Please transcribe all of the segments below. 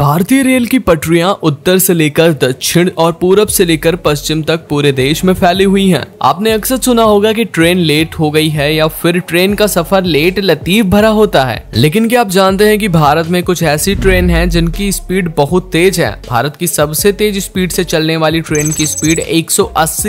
भारतीय रेल की पटरियां उत्तर से लेकर दक्षिण और पूरब से लेकर पश्चिम तक पूरे देश में फैली हुई हैं। आपने अक्सर सुना होगा कि ट्रेन लेट हो गई है या फिर ट्रेन का सफर लेट लतीफ भरा होता है लेकिन क्या आप जानते हैं कि भारत में कुछ ऐसी ट्रेन है जिनकी स्पीड बहुत तेज है भारत की सबसे तेज स्पीड से चलने वाली ट्रेन की स्पीड एक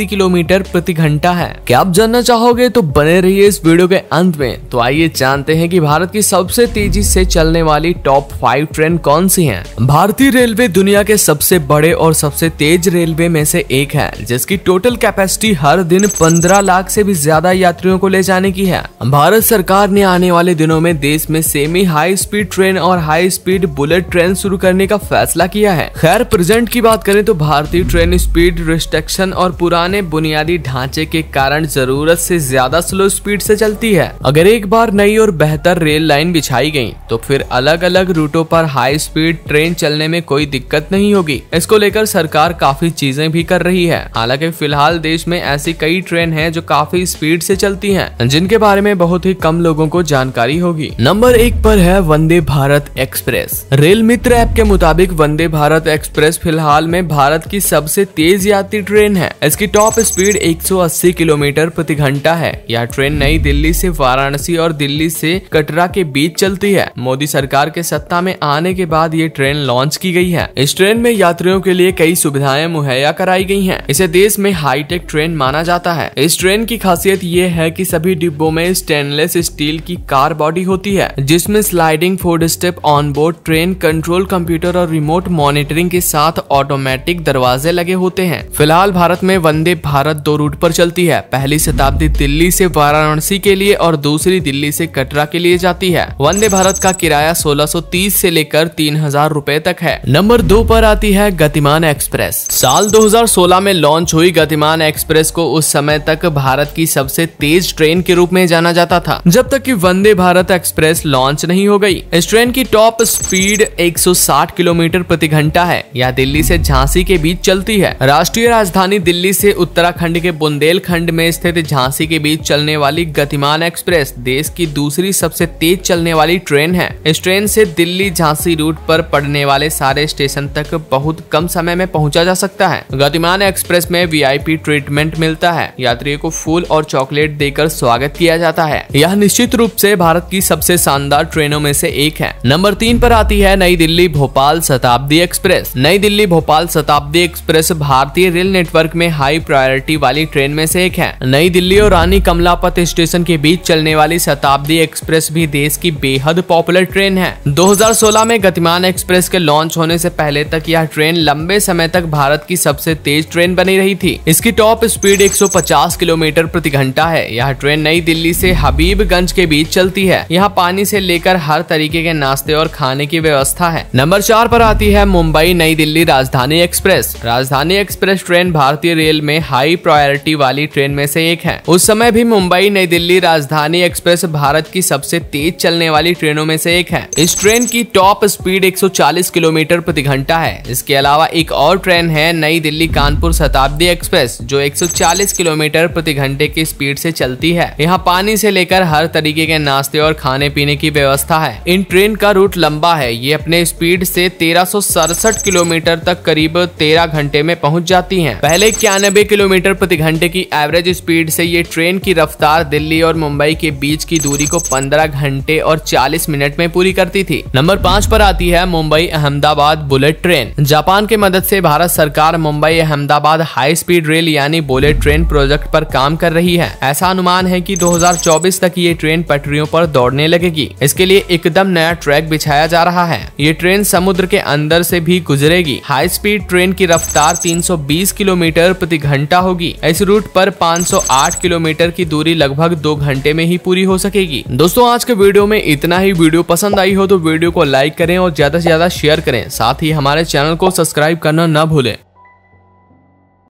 किलोमीटर प्रति घंटा है क्या आप जानना चाहोगे तो बने रहिए इस वीडियो के अंत में तो आइए जानते हैं की भारत की सबसे तेजी से चलने वाली टॉप फाइव ट्रेन कौन सी है भारतीय रेलवे दुनिया के सबसे बड़े और सबसे तेज रेलवे में से एक है जिसकी टोटल कैपेसिटी हर दिन 15 लाख से भी ज्यादा यात्रियों को ले जाने की है भारत सरकार ने आने वाले दिनों में देश में सेमी हाई स्पीड ट्रेन और हाई स्पीड बुलेट ट्रेन शुरू करने का फैसला किया है खैर प्रेजेंट की बात करें तो भारतीय ट्रेन स्पीड रिस्ट्रिक्शन और पुराने बुनियादी ढांचे के कारण जरूरत से ज्यादा स्लो स्पीड से चलती है अगर एक बार नई और बेहतर रेल लाइन बिछाई गयी तो फिर अलग अलग रूटों पर हाई स्पीड ट्रेन ट्रेन चलने में कोई दिक्कत नहीं होगी इसको लेकर सरकार काफी चीजें भी कर रही है हालांकि फिलहाल देश में ऐसी कई ट्रेन है जो काफी स्पीड से चलती है जिनके बारे में बहुत ही कम लोगों को जानकारी होगी नंबर एक पर है वंदे भारत एक्सप्रेस रेल मित्र ऐप के मुताबिक वंदे भारत एक्सप्रेस फिलहाल में भारत की सबसे तेज यात्री ट्रेन है इसकी टॉप स्पीड 180 किलोमीटर प्रति घंटा है यह ट्रेन नई दिल्ली से वाराणसी और दिल्ली से कटरा के बीच चलती है मोदी सरकार के सत्ता में आने के बाद ये ट्रेन ट्रेन लॉन्च की गई है इस ट्रेन में यात्रियों के लिए कई सुविधाएं मुहैया कराई गई हैं। इसे देश में हाईटेक ट्रेन माना जाता है इस ट्रेन की खासियत ये है कि सभी डिब्बों में स्टेनलेस स्टील की कार बॉडी होती है जिसमे sliding foot step on board train control computer और रिमोट मॉनिटरिंग के साथ ऑटोमेटिक दरवाजे लगे होते हैं फिलहाल भारत में वंदे भारत दो रूट पर चलती है पहली शताब्दी दिल्ली से वाराणसी के लिए और दूसरी दिल्ली से कटरा के लिए जाती है वंदे भारत का किराया 1630 से लेकर तीन हजार रुपए तक है नंबर दो पर आती है गतिमान एक्सप्रेस साल 2016 में लॉन्च हुई गतिमान एक्सप्रेस को उस समय तक भारत की सबसे तेज ट्रेन के रूप में जाना जाता था जब तक की वंदे भारत एक्सप्रेस लॉन्च नहीं हो गयी इस ट्रेन की टॉप स्पीड एक किलोमीटर प्रति घंटा है यह दिल्ली ऐसी झांसी के बीच चलती है राष्ट्रीय राजधानी दिल्ली ऐसी उत्तराखंड के बुंदेलखंड में स्थित झांसी के बीच चलने वाली गतिमान एक्सप्रेस देश की दूसरी सबसे तेज चलने वाली ट्रेन है इस ट्रेन से दिल्ली झांसी रूट पर पड़ने करने वाले सारे स्टेशन तक बहुत कम समय में पहुंचा जा सकता है गतिमान एक्सप्रेस में वीआईपी ट्रीटमेंट मिलता है यात्रियों को फूल और चॉकलेट देकर स्वागत किया जाता है यह निश्चित रूप से भारत की सबसे शानदार ट्रेनों में से एक है नंबर तीन पर आती है नई दिल्ली भोपाल शताब्दी एक्सप्रेस नई दिल्ली भोपाल शताब्दी एक्सप्रेस भारतीय रेल नेटवर्क में हाई प्रायोरिटी वाली ट्रेन में से एक है नई दिल्ली और रानी कमलापत स्टेशन के बीच चलने वाली शताब्दी एक्सप्रेस भी देश की बेहद पॉपुलर ट्रेन है 2016 में गतिमान एक्सप्रेस 1919 के लॉन्च होने से पहले तक यह ट्रेन लंबे समय तक भारत की सबसे तेज ट्रेन बनी रही थी इसकी टॉप स्पीड 150 किलोमीटर प्रति घंटा है यह ट्रेन नई दिल्ली से हबीबगंज के बीच चलती है यहाँ पानी से लेकर हर तरीके के नाश्ते और खाने की व्यवस्था है नंबर चार पर आती है मुंबई नई Delhi Rajdhani express Rajdhani express train भारतीय रेल में हाई प्रायोरिटी वाली ट्रेन में से एक है उस समय भी मुंबई नई दिल्ली राजधानी एक्सप्रेस भारत की सबसे तेज चलने वाली ट्रेनों में से एक है इस ट्रेन की टॉप स्पीड 140 चालीस किलोमीटर प्रति घंटा है इसके अलावा एक और ट्रेन है नई दिल्ली कानपुर शताब्दी एक्सप्रेस जो 140 किलोमीटर प्रति घंटे की स्पीड से चलती है यहाँ पानी से लेकर हर तरीके के नाश्ते और खाने पीने की व्यवस्था है इन ट्रेन का रूट लंबा है ये अपने स्पीड से तेरह किलोमीटर तक करीब तेरह घंटे में पहुँच जाती है पहले इक्यानबे किलोमीटर प्रति घंटे की एवरेज स्पीड से ये ट्रेन की रफ्तार दिल्ली और मुंबई के बीच की दूरी को पंद्रह घंटे और चालीस मिनट में पूरी करती थी नंबर पाँच पर आती है Mumbai Mumbai Ahmedabad bullet train Japan के मदद से भारत सरकार मुंबई अहमदाबाद हाई स्पीड रेल यानी बुलेट ट्रेन प्रोजेक्ट पर काम कर रही है ऐसा अनुमान है कि 2024 तक ये ट्रेन पटरियों पर दौड़ने लगेगी इसके लिए एकदम नया ट्रैक बिछाया जा रहा है ये ट्रेन समुद्र के अंदर से भी गुजरेगी हाई स्पीड ट्रेन की रफ्तार 320 किलोमीटर प्रति घंटा होगी इस रूट पर 508 किलोमीटर की दूरी लगभग दो घंटे में ही पूरी हो सकेगी दोस्तों आज के वीडियो में इतना ही वीडियो पसंद आई हो तो वीडियो को लाइक करें और ज्यादा से ज्यादा शेयर करें साथ ही हमारे चैनल को सब्सक्राइब करना न भूलें